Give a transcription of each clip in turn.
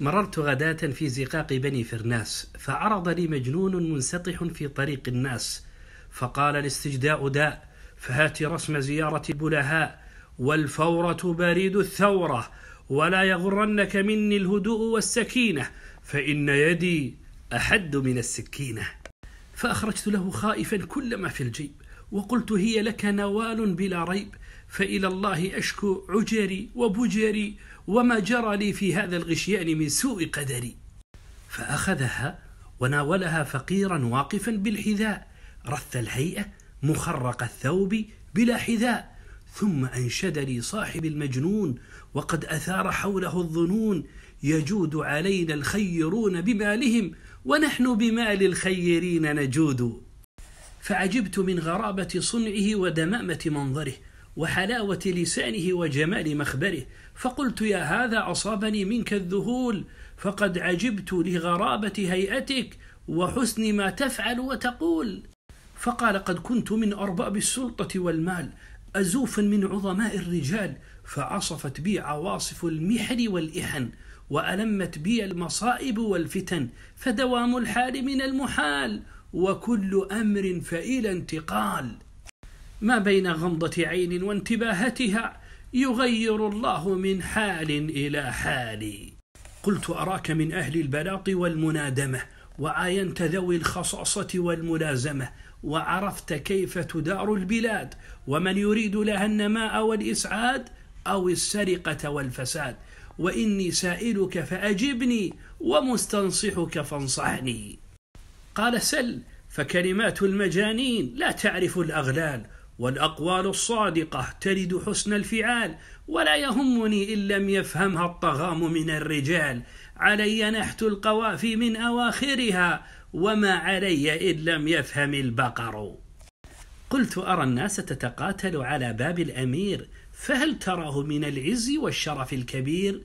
مررت غداة في زقاق بني فرناس فعرض لي مجنون منسطح في طريق الناس فقال الاستجداء داء فهات رسم زيارة البلهاء والفورة بريد الثورة ولا يغرنك مني الهدوء والسكينة فإن يدي أحد من السكينة فأخرجت له خائفا كل ما في الجيب وقلت هي لك نوال بلا ريب فإلى الله أشكو عجري وبجري وما جرى لي في هذا الغشيان من سوء قدري فأخذها وناولها فقيرا واقفا بالحذاء رث الهيئة مخرق الثوب بلا حذاء ثم أنشد لي صاحب المجنون وقد أثار حوله الظنون يجود علينا الخيرون بمالهم ونحن بمال الخيرين نجود فعجبت من غرابة صنعه ودمامة منظره وحلاوة لسانه وجمال مخبره فقلت يا هذا أصابني منك الذهول فقد عجبت لغرابة هيئتك وحسن ما تفعل وتقول فقال قد كنت من أرباب السلطة والمال أزوفا من عظماء الرجال فعصفت بي عواصف المحن والإحن وألمت بي المصائب والفتن فدوام الحال من المحال وكل امر فإلى انتقال ما بين غمضه عين وانتباهتها يغير الله من حال الى حال قلت اراك من اهل البلاط والمنادمه وعاينت ذوي الخصاصه والملازمه وعرفت كيف تدار البلاد ومن يريد لها النماء والاسعاد او السرقه والفساد واني سائلك فاجبني ومستنصحك فانصحني قال سل فكلمات المجانين لا تعرف الأغلال والأقوال الصادقة ترد حسن الفعال ولا يهمني إن لم يفهمها الطغام من الرجال علي نحت القوافي من أواخرها وما علي إن لم يفهم البقر قلت أرى الناس تتقاتل على باب الأمير فهل تراه من العز والشرف الكبير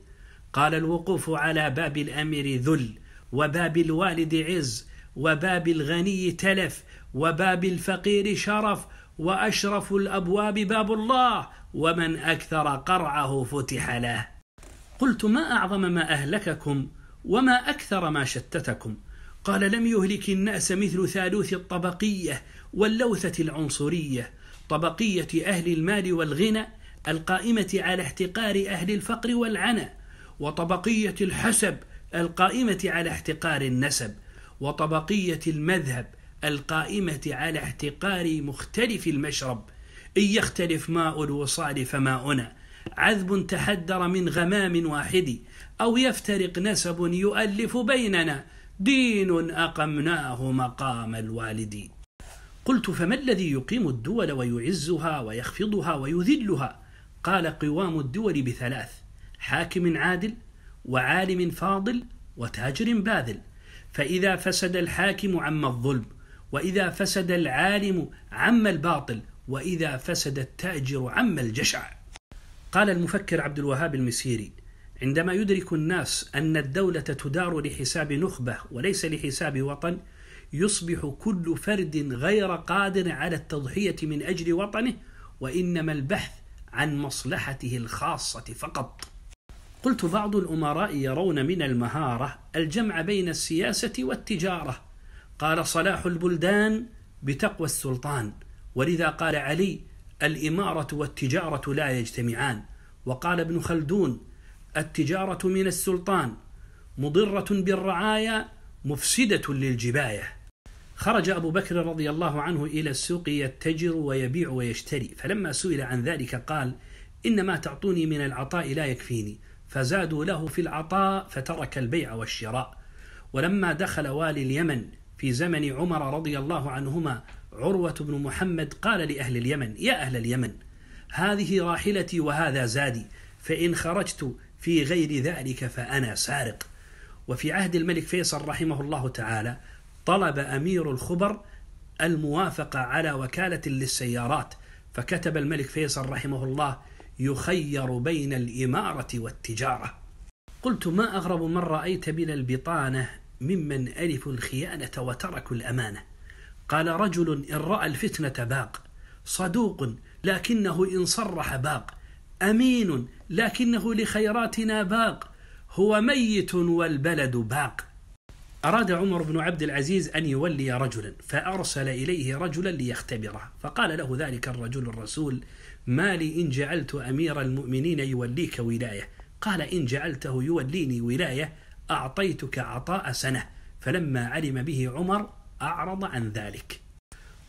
قال الوقوف على باب الأمير ذل وباب الوالد عز وباب الغني تلف وباب الفقير شرف واشرف الابواب باب الله ومن اكثر قرعه فتح له قلت ما اعظم ما اهلككم وما اكثر ما شتتكم قال لم يهلك الناس مثل ثالوث الطبقيه واللوثه العنصريه طبقيه اهل المال والغنى القائمه على احتقار اهل الفقر والعنى وطبقيه الحسب القائمه على احتقار النسب وطبقية المذهب القائمة على احتقار مختلف المشرب إن يختلف ماء الوصال فماؤنا عذب تحدر من غمام واحد أو يفترق نسب يؤلف بيننا دين أقمناه مقام الوالد قلت فما الذي يقيم الدول ويعزها ويخفضها ويذلها قال قوام الدول بثلاث حاكم عادل وعالم فاضل وتاجر باذل فإذا فسد الحاكم عم الظلم وإذا فسد العالم عم الباطل وإذا فسد التاجر عم الجشع قال المفكر عبد الوهاب المسيري عندما يدرك الناس أن الدولة تدار لحساب نخبة وليس لحساب وطن يصبح كل فرد غير قادر على التضحية من أجل وطنه وإنما البحث عن مصلحته الخاصة فقط قلت بعض الأمراء يرون من المهارة الجمع بين السياسة والتجارة قال صلاح البلدان بتقوى السلطان ولذا قال علي الإمارة والتجارة لا يجتمعان وقال ابن خلدون التجارة من السلطان مضرة بالرعايا مفسدة للجباية خرج أبو بكر رضي الله عنه إلى السوق يتجر ويبيع ويشتري فلما سئل عن ذلك قال إن ما تعطوني من العطاء لا يكفيني فزادوا له في العطاء فترك البيع والشراء ولما دخل والي اليمن في زمن عمر رضي الله عنهما عروة بن محمد قال لأهل اليمن يا أهل اليمن هذه راحلتي وهذا زادي فإن خرجت في غير ذلك فأنا سارق وفي عهد الملك فيصل رحمه الله تعالى طلب أمير الخبر الموافقة على وكالة للسيارات فكتب الملك فيصل رحمه الله يخير بين الإمارة والتجارة قلت ما أغرب من رأيت من البطانة ممن ألفوا الخيانة وتركوا الأمانة قال رجل إن رأى الفتنة باق صدوق لكنه إن صرح باق أمين لكنه لخيراتنا باق هو ميت والبلد باق أراد عمر بن عبد العزيز أن يولي رجلا فأرسل إليه رجلا ليختبره فقال له ذلك الرجل الرسول ما لي إن جعلت أمير المؤمنين يوليك ولاية قال إن جعلته يوليني ولاية أعطيتك عطاء سنة فلما علم به عمر أعرض عن ذلك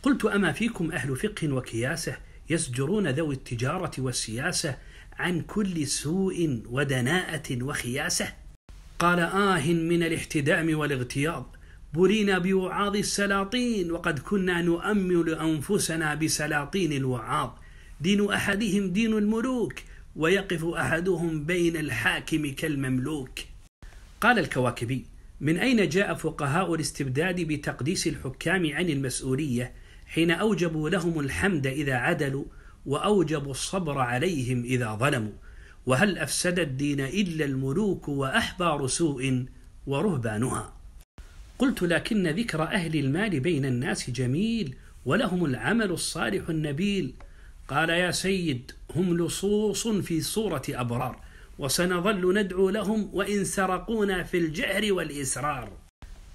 قلت أما فيكم أهل فقه وكياسة يزجرون ذوي التجارة والسياسة عن كل سوء ودناءة وخياسة قال آه من الاحتدام والاغتياض بلينا بوعاظ السلاطين وقد كنا نؤمل أنفسنا بسلاطين الوعاظ دين أحدهم دين الملوك ويقف أحدهم بين الحاكم كالمملوك قال الكواكبي من أين جاء فقهاء الاستبداد بتقديس الحكام عن المسؤولية حين أوجبوا لهم الحمد إذا عدلوا وأوجبوا الصبر عليهم إذا ظلموا وهل أفسد الدين إلا الملوك وأحبار سوء ورهبانها قلت لكن ذكر أهل المال بين الناس جميل ولهم العمل الصالح النبيل قال يا سيد هم لصوص في صورة أبرار وسنظل ندعو لهم وإن سرقونا في الجهر والإسرار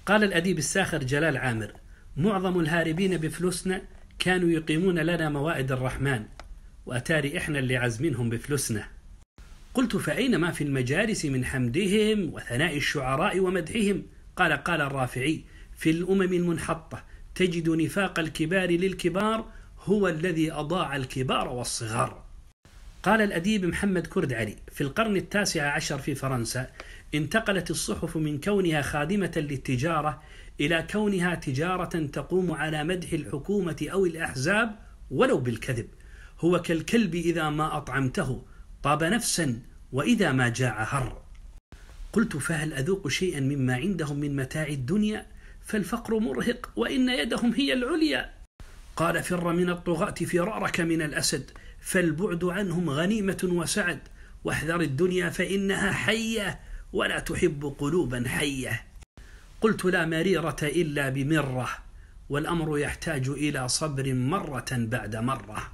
قال الأديب الساخر جلال عامر معظم الهاربين بفلوسنا كانوا يقيمون لنا موائد الرحمن وأتاري إحنا اللي عزمينهم بفلوسنا قلت فأين ما في المجالس من حمدهم وثناء الشعراء ومدحهم قال قال الرافعي في الأمم المنحطة تجد نفاق الكبار للكبار هو الذي أضاع الكبار والصغار قال الأديب محمد كرد علي في القرن التاسع عشر في فرنسا انتقلت الصحف من كونها خادمة للتجارة إلى كونها تجارة تقوم على مدح الحكومة أو الأحزاب ولو بالكذب هو كالكلب إذا ما أطعمته طاب نفسا وإذا ما جاع هر قلت فهل أذوق شيئا مما عندهم من متاع الدنيا فالفقر مرهق وإن يدهم هي العليا قال فر من الطغاة فرارك من الأسد فالبعد عنهم غنيمة وسعد واحذر الدنيا فإنها حية ولا تحب قلوبا حية قلت لا مريرة إلا بمرة والأمر يحتاج إلى صبر مرة بعد مرة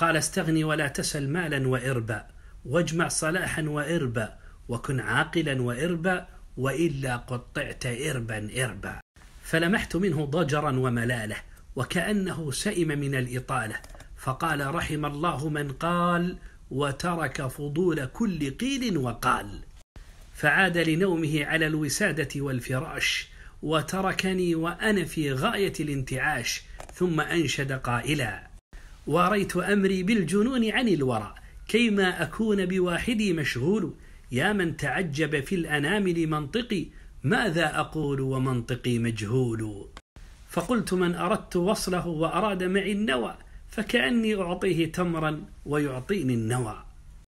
قال استغني ولا تسل مالا وإربا واجمع صلاحا وإربا وكن عاقلا وإربا وإلا قطعت إربا إربا فلمحت منه ضجرا وملاله وكأنه سئم من الإطالة فقال رحم الله من قال وترك فضول كل قيل وقال فعاد لنومه على الوسادة والفراش وتركني وأنا في غاية الانتعاش ثم أنشد قائلا واريت أمري بالجنون عن الورى كيما أكون بواحدي مشغول يا من تعجب في الأنامل منطقي ماذا أقول ومنطقي مجهول فقلت من أردت وصله وأراد معي النوى فكأني أعطيه تمرا ويعطيني النوى